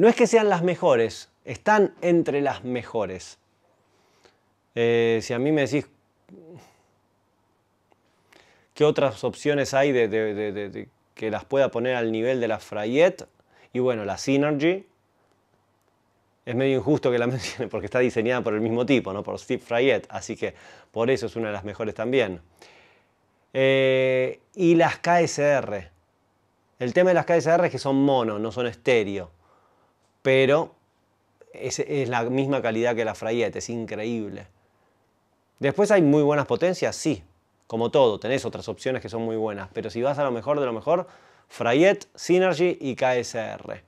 No es que sean las mejores, están entre las mejores. Eh, si a mí me decís qué otras opciones hay de, que las pueda poner al nivel de la Frayette, y bueno, la Synergy, es medio injusto que la mencione porque está diseñada por el mismo tipo, ¿no? por Steve Frayette. así que por eso es una de las mejores también. Eh, y las KSR. El tema de las KSR es que son mono, no son estéreo pero es, la misma calidad que la frayette. es increíble. Después hay muy buenas potencias, sí, como todo, tenés otras opciones que son muy buenas, pero si vas a lo mejor de lo mejor, Frayette, Synergy y KSR.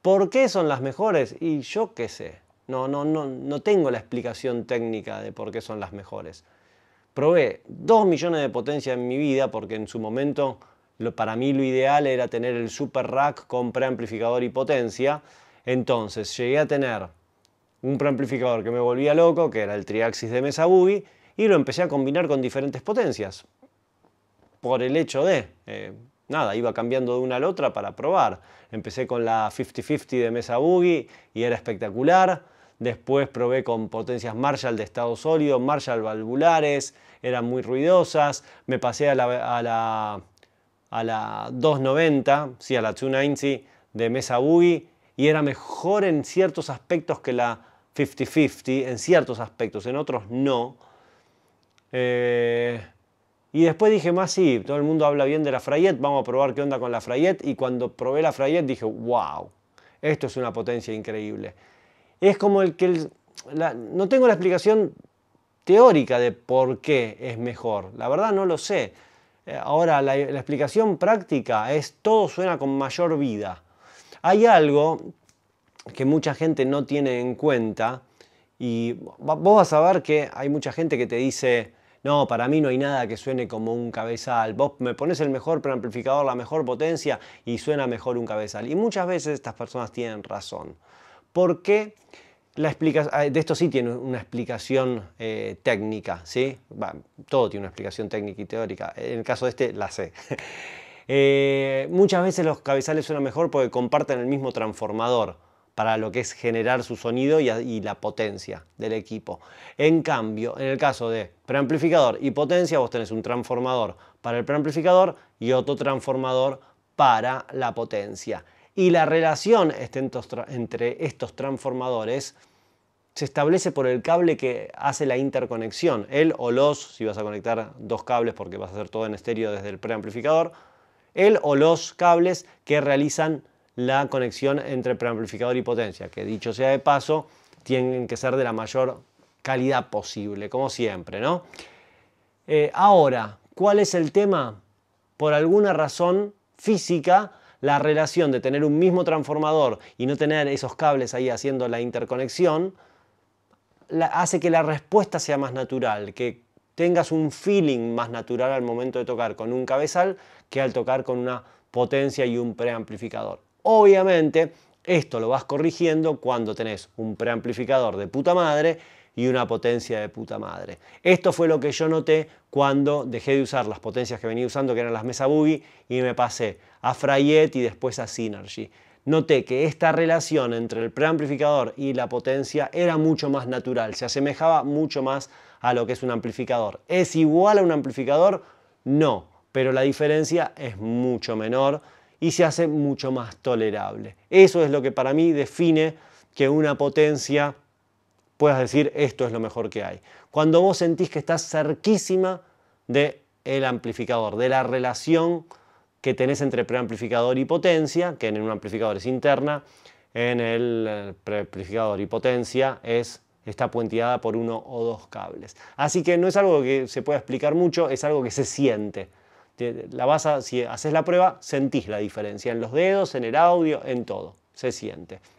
¿Por qué son las mejores? Y yo qué sé. No, no, no, no tengo la explicación técnica de por qué son las mejores. Probé 2 millones de potencia en mi vida porque en su momento para mí lo ideal era tener el super rack con preamplificador y potencia entonces llegué a tener un preamplificador que me volvía loco, que era el triaxis de mesa Boogie, y lo empecé a combinar con diferentes potencias. Por el hecho de, eh, nada, iba cambiando de una a la otra para probar. Empecé con la 50-50 de mesa Boogie y era espectacular. Después probé con potencias Marshall de estado sólido, Marshall valvulares, eran muy ruidosas. Me pasé a la, a la, a la 290, sí, a la 290 de mesa Boogie y era mejor en ciertos aspectos que la 50-50, en ciertos aspectos, en otros no. Eh, y después dije, más sí, todo el mundo habla bien de la Frayette, vamos a probar qué onda con la Frayette. Y cuando probé la frayet dije, wow, esto es una potencia increíble. Es como el que... no tengo la explicación teórica de por qué es mejor. La verdad no lo sé. Eh, ahora, la explicación práctica es todo suena con mayor vida. Hay algo que mucha gente no tiene en cuenta y vos vas a saber que hay mucha gente que te dice, no, para mí no hay nada que suene como un cabezal. Vos me pones el mejor preamplificador, la mejor potencia y suena mejor un cabezal. Y muchas veces estas personas tienen razón. porque La ah, de esto sí tiene una explicación eh, técnica, ¿sí? todo tiene una explicación técnica y teórica. En el caso de este, la sé. Eh, muchas veces los cabezales suenan mejor porque comparten el mismo transformador para lo que es generar su sonido y, la potencia del equipo. En cambio, en el caso de preamplificador y potencia, vos tenés un transformador para el preamplificador y otro transformador para la potencia. Y la relación este entre estos transformadores se establece por el cable que hace la interconexión, el o los, si vas a conectar dos cables porque vas a hacer todo en estéreo desde el preamplificador, el o los cables que realizan la conexión entre preamplificador y potencia, que dicho sea de paso, tienen que ser de la mayor calidad posible, como siempre, ¿no? Eh, ahora, ¿cuál es el tema? Por alguna razón física, la relación de tener un mismo transformador y no tener esos cables ahí haciendo la interconexión, hace que la respuesta sea más natural, que tengas un feeling más natural al momento de tocar con un cabezal que al tocar con una potencia y un preamplificador. Obviamente, esto lo vas corrigiendo cuando tenés un preamplificador de puta madre y una potencia de puta madre. Esto fue lo que yo noté cuando dejé de usar las potencias que venía usando, que eran las Mesa Boogie, y me pasé a Fryette y después a Synergy noté que esta relación entre el preamplificador y la potencia era mucho más natural, se asemejaba mucho más a lo que es un amplificador. ¿Es igual a un amplificador? No, pero la diferencia es mucho menor y se hace mucho más tolerable. Eso es lo que para mí define que una potencia puedas decir esto es lo mejor que hay. Cuando vos sentís que estás cerquísima del el amplificador, de la relación que tenés entre preamplificador y potencia, que en un amplificador es interna, en el eh, preamplificador y potencia es, está puenteada por uno o dos cables. Así que no es algo que se pueda explicar mucho, es algo que se siente. La vas si haces la prueba, sentís la diferencia en los dedos, en el audio, en todo. Se siente.